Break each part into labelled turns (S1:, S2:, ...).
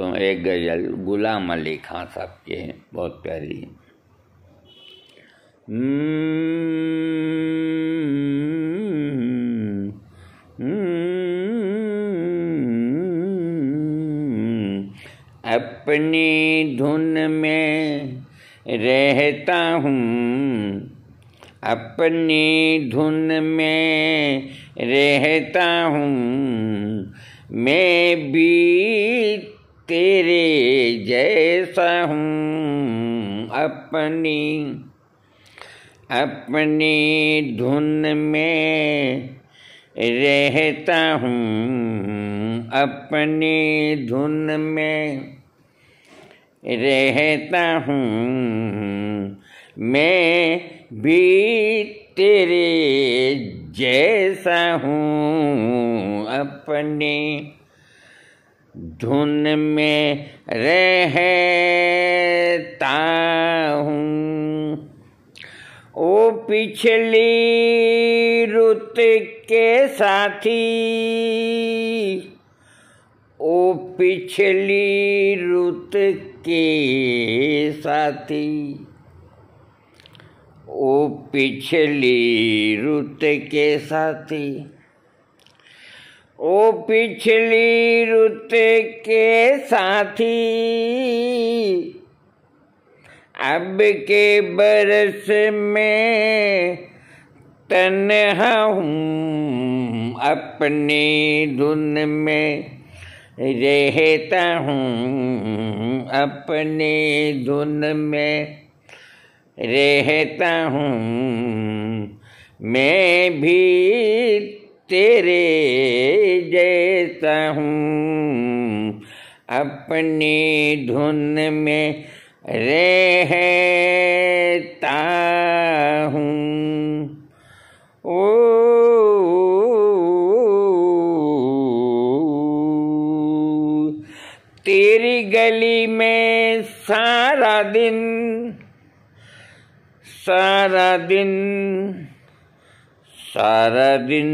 S1: तो एक गज़ल गुलाम अली खां साहब के हैं बहुत प्यारी है हम्म, हम्म, अपनी धुन में रहता हूँ अपनी धुन में रहता हूँ मैं भी तेरे जैसा हूँ अपनी अपनी धुन में रहता हूँ अपनी धुन में रहता हूँ मैं भी तेरे जैसा हूँ अपनी धुन में रहता हूँ ओ पिछली रुत के साथी ओ पिछली रुत के साथी ओ पिछली रुत के साथी ओ पिछली रुत के साथी अब के बरस में तन हूँ अपनी धुन में रहता हूँ अपनी धुन में रहता हूँ मैं भी तेरे देता हूँ अपनी धुन में रहता हूँ ओ तेरी गली में सारा दिन सारा दिन सारा दिन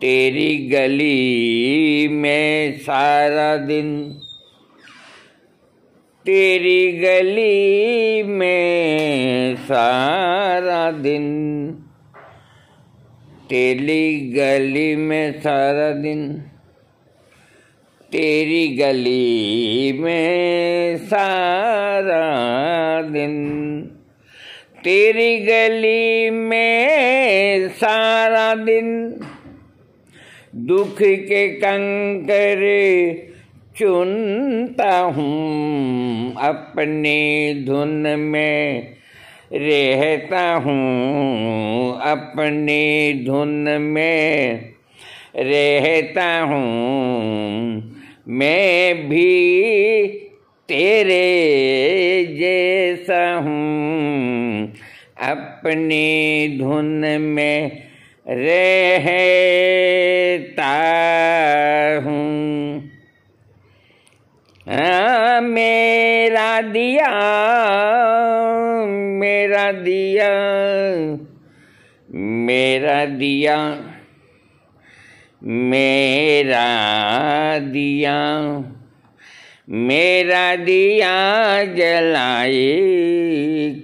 S1: तेरी गली में सारा दिन तेरी गली में सारा दिन तेरी गली में सारा दिन तेरी गली में सारा दिन तेरी गली में सारा दिन दुख के कंकर चुनता हूँ अपने धुन में रहता हूँ अपने धुन में रहता हूँ मैं भी तेरे जैसा हूँ अपने धुन में रहता हूँ हाँ, मेरा दिया मेरा दिया मेरा दिया मेरा दिया मेरा दिया जलाए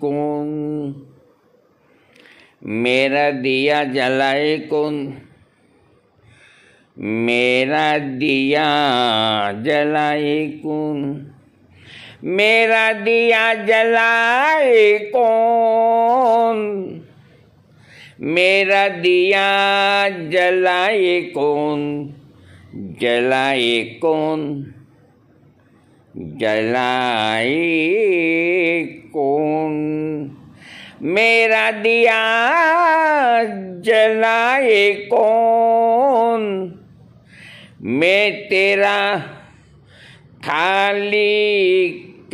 S1: कौन मेरा दिया जलाए कौन मेरा दिया जलाए कौन मेरा दिया जलाए कौन मेरा दिया जलाए कौन जलाए कौन जलाए कौन मेरा दिया जलाए कौन मैं तेरा खाली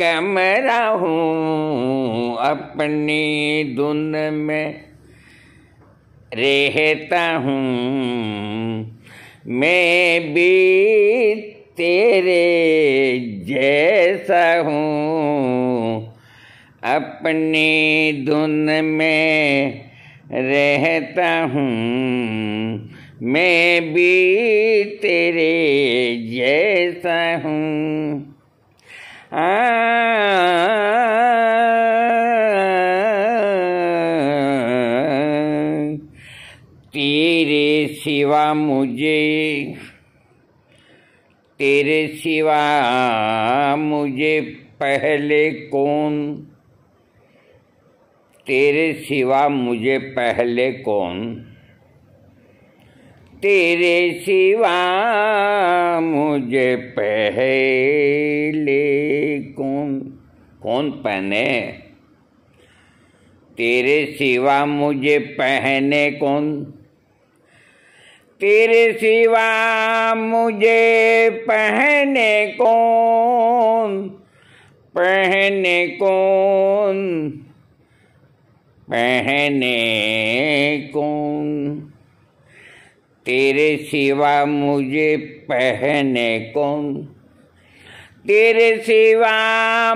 S1: कमरा हूँ अपनी धुन में रहता हूँ मैं भी तेरे जैसा हूँ अपनी धुन में रहता हूँ मैं भी तेरे जैसा हूँ तेरे सिवा मुझे तेरे सिवा मुझे पहले कौन तेरे सिवा मुझे पहले कौन तेरे सिवा मुझे पहले कौन कौन पहने तेरे सिवा मुझे पहने कौन तेरे सिवा मुझे पहने कौन पहने कौन पहने कौन तेरे सिवा मुझे पहने कौन तेरे सिवा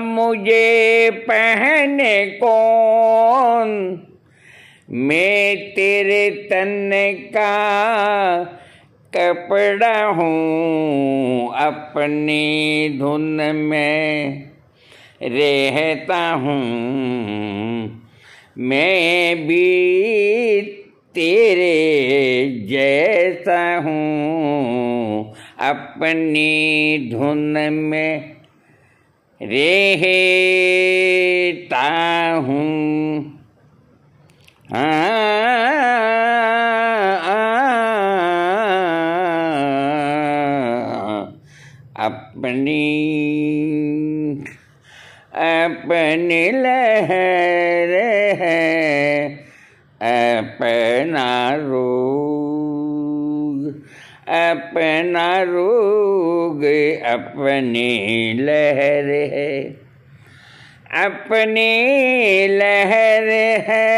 S1: मुझे पहने कौन मैं तेरे तन का कपड़ा हूँ अपनी धुन में रहता हूँ मैं भी तेरे जैसा हूँ अपनी धुन में रहता हूँ अपनी अपने लहर रोग अपना रोग अपनी लहर है अपनी लहर है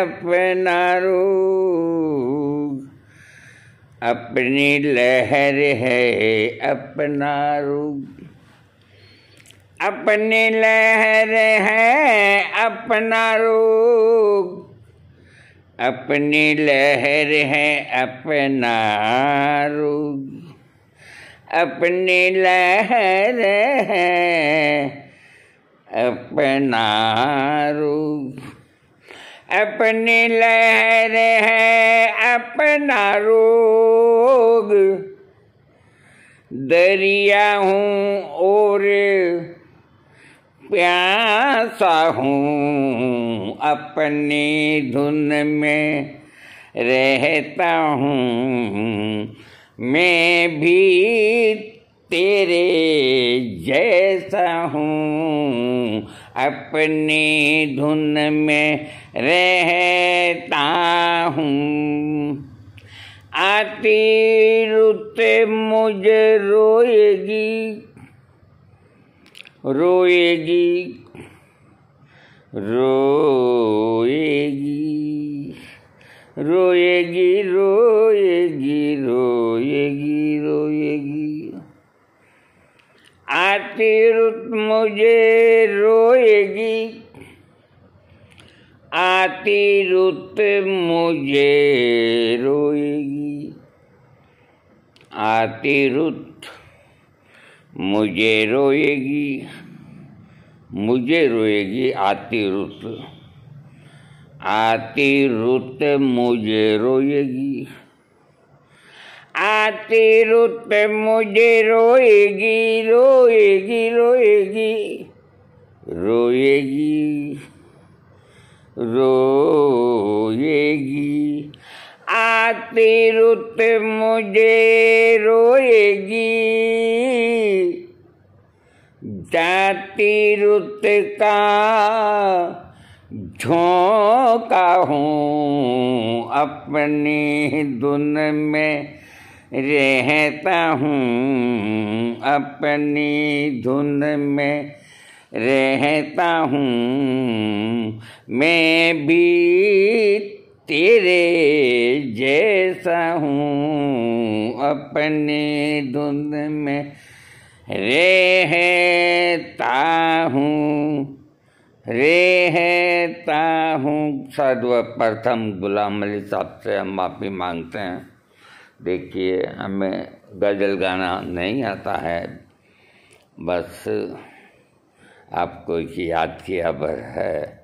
S1: अपना रोग अपनी लहर है अपना रोग अपनी लहर है अपना रोग अपनी लहर है अपना रूप अपनी लहर है अपना रूप अपनी लहर है अपना रोग दरिया हूँ और प्यासा हूँ अपनी धुन में रहता हूँ मैं भी तेरे जैसा हूँ अपनी धुन में रहता हूँ आती रुते मुझे रोएगी रोएगी रोएगी रोएगी रोएगी रोएगी रोएगी आती रुत मुझे रोएगी आती रुत मुझे रोएगी आती रुत मुझे रोएगी मुझे रोएगी आती रुत आती रुत मुझे रोएगी आती रुत मुझे रोएगी रोएगी रोएगी रोएगी रोएगी आती रुत मुझे रोएगी जाती रुत का झोंका हूँ अपनी धुन में रहता हूँ अपनी धुन में रहता हूँ मैं भी तेरे जैसा हूँ अपने धुन में रहता हूँ रहता हूँ साधु प्रथम गुलाम अली साहब से हम माफ़ी मांगते हैं देखिए हमें गज़ल गाना नहीं आता है बस आपको एक याद किया भर है